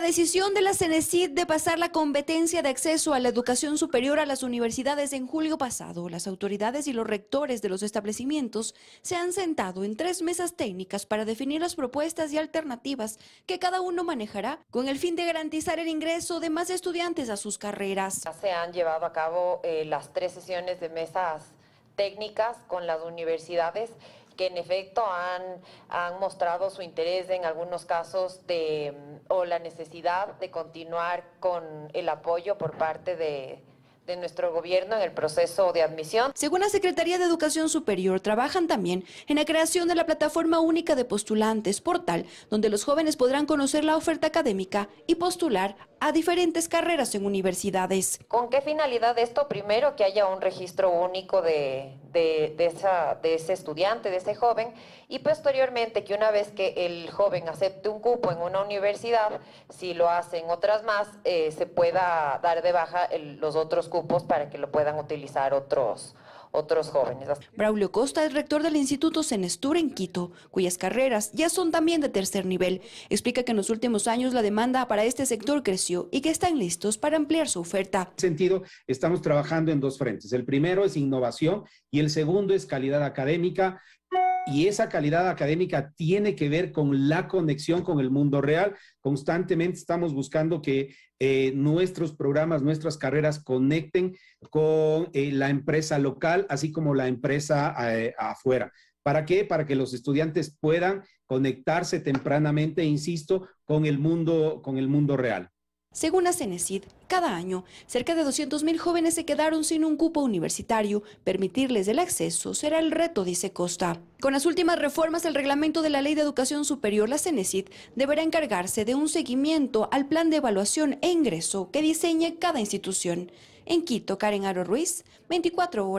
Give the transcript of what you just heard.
La decisión de la Cenecid de pasar la competencia de acceso a la educación superior a las universidades en julio pasado, las autoridades y los rectores de los establecimientos se han sentado en tres mesas técnicas para definir las propuestas y alternativas que cada uno manejará con el fin de garantizar el ingreso de más estudiantes a sus carreras. Ya se han llevado a cabo eh, las tres sesiones de mesas técnicas con las universidades que en efecto han, han, mostrado su interés en algunos casos de, o la necesidad de continuar con el apoyo por parte de, de nuestro gobierno en el proceso de admisión. Según la Secretaría de Educación Superior, trabajan también en la creación de la plataforma única de postulantes, portal, donde los jóvenes podrán conocer la oferta académica y postular a diferentes carreras en universidades. ¿Con qué finalidad esto? Primero, que haya un registro único de, ese estudiante, de ese joven, y posteriormente que una vez que el joven acepte un cupo en una universidad, si lo hacen otras más, eh, se pueda dar de baja los otros cupos para que lo puedan utilizar otros, otros jóvenes. Braulio Costa es rector del Instituto Senestur en Quito, cuyas carreras ya son también de tercer nivel. Explica que en los últimos años la demanda para este sector creció y que están listos para ampliar su oferta. En sentido, estamos trabajando en dos frentes. El primero es innovación y el segundo es calidad académica y esa calidad académica tiene que ver con la conexión con el mundo real. Constantemente estamos buscando que eh, nuestros programas, nuestras carreras conecten con eh, la empresa local, así como la empresa eh, afuera. ¿Para qué? Para que los estudiantes puedan conectarse tempranamente, insisto, con el mundo, con el mundo real. Según la CENESID, cada año, cerca de 200.000 jóvenes se quedaron sin un cupo universitario. Permitirles el acceso será el reto, dice Costa. Con las últimas reformas del reglamento de la Ley de Educación Superior, la CENESID deberá encargarse de un seguimiento al plan de evaluación e ingreso que diseñe cada institución. En Quito, Karen Aro Ruiz, 24 horas.